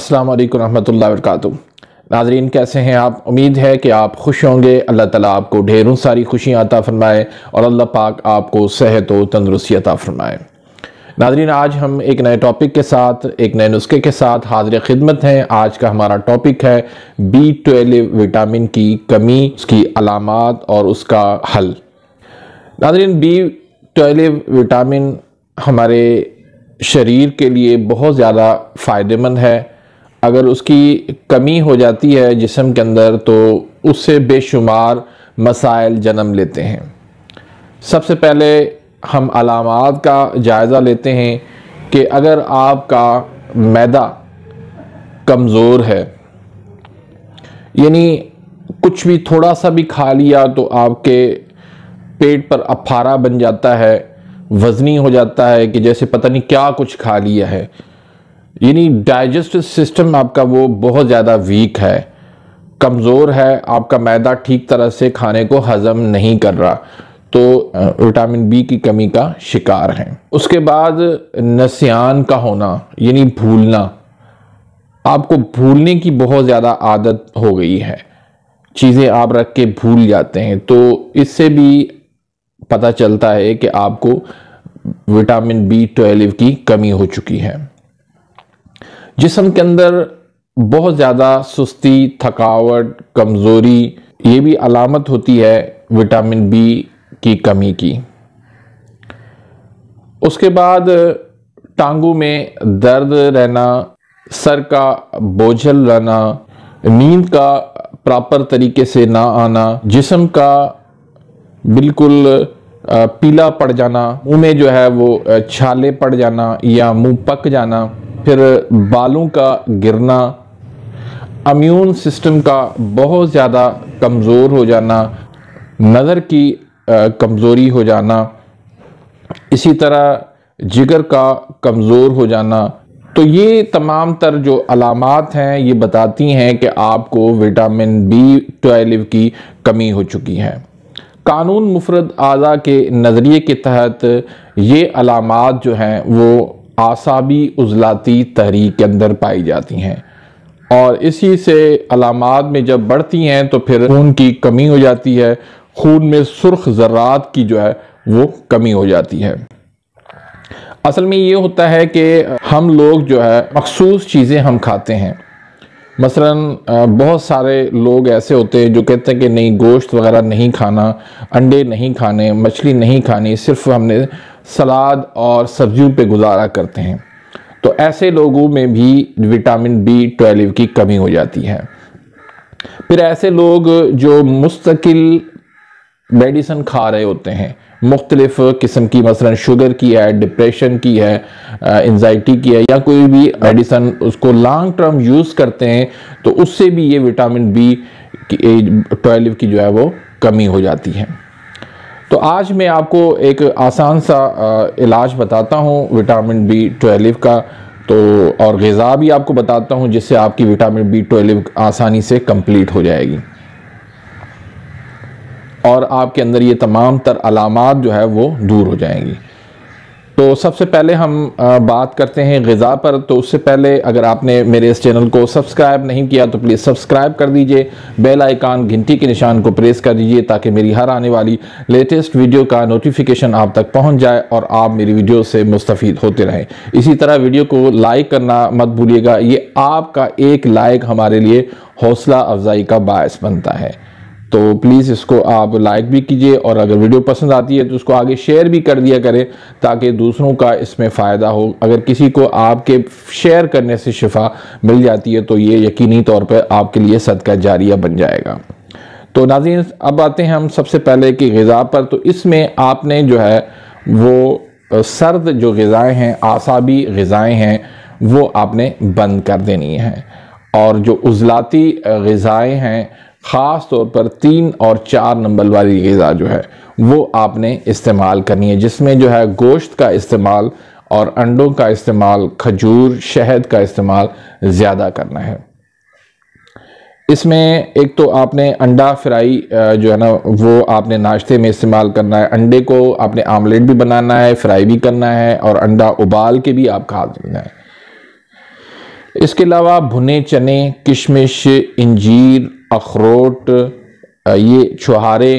अस्सलाम वालेकुम रहमतुल्लाह वरकatuh नाजरीन कैसे हैं आप उम्मीद है कि आप खुश होंगे अल्लाह ताला आपको ढेरों सारी खुशियाँ अता फ़रमाए और अल्लाह पाक आपको सेहत व तंदरुस्ती अता फ़रमाए नाजरीन आज हम एक नए टॉपिक के साथ एक नए नुस्खे के साथ हाजिर खिदमत हैं आज का हमारा टॉपिक है बी ट्वेल्व विटामिन की कमी उसकी अलामत और उसका हल नाजरीन बी ट्वेल्व विटामिन हमारे शरीर के लिए बहुत ज़्यादा फ़ायदेमंद है अगर उसकी कमी हो जाती है जिसम के अंदर तो उससे बेशुमार मसाइल जन्म लेते हैं सबसे पहले हम अलामत का जायज़ा लेते हैं कि अगर आपका मैदा कमज़ोर है यानी कुछ भी थोड़ा सा भी खा लिया तो आपके पेट पर अफारा बन जाता है वज़नी हो जाता है कि जैसे पता नहीं क्या कुछ खा लिया है यानी डाइजेस्टिव सिस्टम आपका वो बहुत ज़्यादा वीक है कमज़ोर है आपका मैदा ठीक तरह से खाने को हज़म नहीं कर रहा तो विटामिन बी की कमी का शिकार है उसके बाद नसियान का होना यानी भूलना आपको भूलने की बहुत ज़्यादा आदत हो गई है चीज़ें आप रख के भूल जाते हैं तो इससे भी पता चलता है कि आपको विटामिन बी ट्वेल्व की कमी हो चुकी है जिसम के अंदर बहुत ज़्यादा सुस्ती थकावट कमज़ोरी ये भी अलामत होती है विटामिन बी की कमी की उसके बाद टांगों में दर्द रहना सर का बोझल रहना नींद का प्रॉपर तरीके से ना आना जिसम का बिल्कुल पीला पड़ जाना मुंह में जो है वो छाले पड़ जाना या मुंह पक जाना फिर बालों का गिरना अम्यून सिस्टम का बहुत ज़्यादा कमज़ोर हो जाना नज़र की कमज़ोरी हो जाना इसी तरह जिगर का कमज़ोर हो जाना तो ये तमाम तर जो अलामत हैं ये बताती हैं कि आपको विटामिन बी ट्वेल्व की कमी हो चुकी है कानून मुफरत आज़ा के नज़रिए के तहत ये अलामत जो हैं वो आसाबी उजलाती तहरीक के अंदर पाई जाती हैं और इसी से अलामत में जब बढ़ती हैं तो फिर खून की कमी हो जाती है खून में सुर्ख ज़रात की जो है वो कमी हो जाती है असल में ये होता है कि हम लोग जो है मखसूस चीज़ें हम खाते हैं मसलन बहुत सारे लोग ऐसे होते हैं जो कहते हैं कि नहीं गोश्त वगैरह नहीं खाना अंडे नहीं खाने मछली नहीं खानी सिर्फ हमने सलाद और सब्जियों पे गुजारा करते हैं तो ऐसे लोगों में भी विटामिन बी ट्वेल्व की कमी हो जाती है फिर ऐसे लोग जो मुस्तकिल मेडिसन खा रहे होते हैं मुख्तलिफ किस्म की मसला शुगर की है डिप्रेशन की है एनजाइटी की है या कोई भी मेडिसन उसको लॉन्ग टर्म यूज़ करते हैं तो उससे भी ये विटामिन बी ट्वेल्व की जो है वो कमी हो जाती है तो आज मैं आपको एक आसान सा इलाज बताता हूँ विटामिन बी ट्वेल्व का तो और गज़ा भी आपको बताता हूँ जिससे आपकी विटामिन बी ट्वेल्व आसानी से कम्प्लीट हो जाएगी और आपके अंदर ये तमाम तर अलामत जो है वो दूर हो जाएंगी तो सबसे पहले हम बात करते हैं गज़ा पर तो उससे पहले अगर आपने मेरे इस चैनल को सब्सक्राइब नहीं किया तो प्लीज़ सब्सक्राइब कर दीजिए बेल आइकान घंटी के निशान को प्रेस कर दीजिए ताकि मेरी हर आने वाली लेटेस्ट वीडियो का नोटिफिकेशन आप तक पहुंच जाए और आप मेरी वीडियो से मुस्तफ़ होते रहें इसी तरह वीडियो को लाइक करना मत भूलिएगा ये आपका एक लाइक हमारे लिए हौसला अफजाई का बायस बनता है तो प्लीज़ इसको आप लाइक भी कीजिए और अगर वीडियो पसंद आती है तो उसको आगे शेयर भी कर दिया करें ताकि दूसरों का इसमें फ़ायदा हो अगर किसी को आपके शेयर करने से शिफा मिल जाती है तो ये यकीनी तौर पर आपके लिए सदका जारिया बन जाएगा तो नाजीन अब आते हैं हम सबसे पहले कि गज़ा पर तो इसमें आपने जो है वो सर्द जो गज़ाएँ हैं आसाबी गज़ाएँ हैं वो आपने बंद कर देनी है और जो उजलाती गज़ाएँ हैं ख़ास तौर पर तीन और चार नंबर वाली गज़ा जो है वो आपने इस्तेमाल करनी है जिसमें जो है गोश्त का इस्तेमाल और अंडों का इस्तेमाल खजूर शहद का इस्तेमाल ज़्यादा करना है इसमें एक तो आपने अंडा फ्राई जो है ना वो आपने नाश्ते में इस्तेमाल करना है अंडे को आपने आमलेट भी बनाना है फ्राई भी करना है और अंडा उबाल के भी आप खा देना है इसके अलावा भुने चने किशमिश इंजीर अखरोट ये छुहारे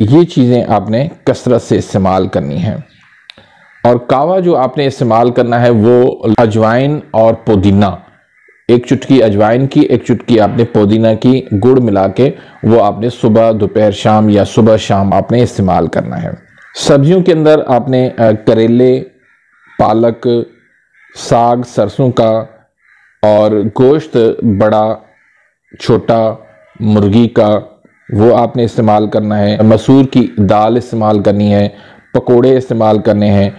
ये चीज़ें आपने कसरत से इस्तेमाल करनी है और कावा जो आपने इस्तेमाल करना है वो अजवाइन और पुदीना एक चुटकी अजवाइन की एक चुटकी आपने पुदीना की गुड़ मिला के वो आपने सुबह दोपहर शाम या सुबह शाम आपने इस्तेमाल करना है सब्जियों के अंदर आपने करेले पालक साग सरसों का और गोश्त बड़ा छोटा मुर्गी का वो आपने इस्तेमाल करना है मसूर की दाल इस्तेमाल करनी है पकोड़े इस्तेमाल करने हैं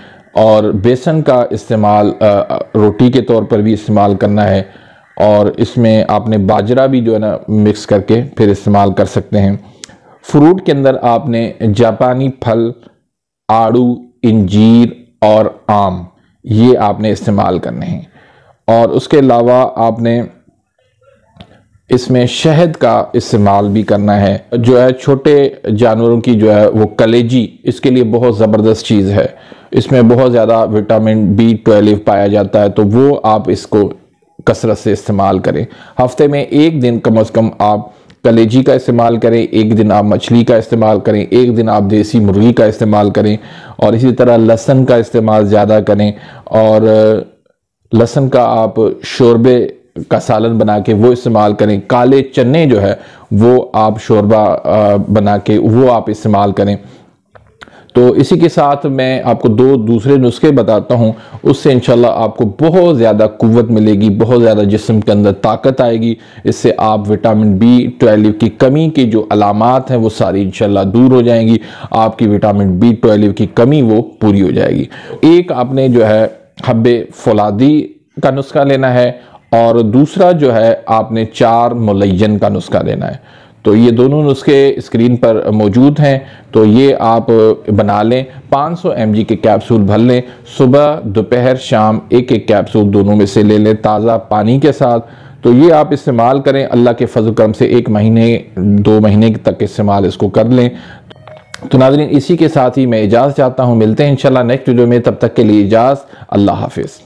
और बेसन का इस्तेमाल रोटी के तौर पर भी इस्तेमाल करना है और इसमें आपने बाजरा भी जो है ना मिक्स करके फिर इस्तेमाल कर सकते हैं फ्रूट के अंदर आपने जापानी फल आड़ू इंजीर और आम ये आपने इस्तेमाल करने हैं और उसके अलावा आपने इसमें शहद का इस्तेमाल भी करना है जो है छोटे जानवरों की जो है वो कलेजी इसके लिए बहुत ज़बरदस्त चीज़ है इसमें बहुत ज़्यादा विटामिन बी ट्वेल्व पाया जाता है तो वो आप इसको कसरत से इस्तेमाल करें हफ्ते में एक दिन कम अज़ कम आप कलेजी का इस्तेमाल करें एक दिन आप मछली का इस्तेमाल करें एक दिन आप देसी मुर्गी का इस्तेमाल करें और इसी तरह लहसन का इस्तेमाल ज़्यादा करें और लहसन का आप शोरबे का सालन बना के वो इस्तेमाल करें काले चने जो है वो आप शोरबा बना के वो आप इस्तेमाल करें तो इसी के साथ मैं आपको दो दूसरे नुस्खे बताता हूँ उससे इंशाल्लाह आपको बहुत ज़्यादा कुत मिलेगी बहुत ज़्यादा जिसम के अंदर ताकत आएगी इससे आप विटामिन बी ट्वेल्व की कमी की जो अलामत हैं वो सारी इंशाल्लाह दूर हो जाएंगी आपकी विटामिन बी ट्वेल्व की कमी वो पूरी हो जाएगी एक आपने जो है हब्बे फौलादी का नुस्खा लेना है और दूसरा जो है आपने चार मुलैन का नुस्खा देना है तो ये दोनों नुस्खे स्क्रीन पर मौजूद हैं तो ये आप बना लें 500 सौ के कैप्सूल भर लें सुबह दोपहर शाम एक एक कैप्सूल दोनों में से ले लें ताज़ा पानी के साथ तो ये आप इस्तेमाल करें अल्लाह के फजल करम से एक महीने दो महीने तक इस्तेमाल इसको कर लें तो नाजरीन इसी के साथ ही मैं इजाज़ चाहता हूँ मिलते हैं इन नेक्स्ट वीडियो में तब तक के लिए इजाज़ अल्लाह हाफिज़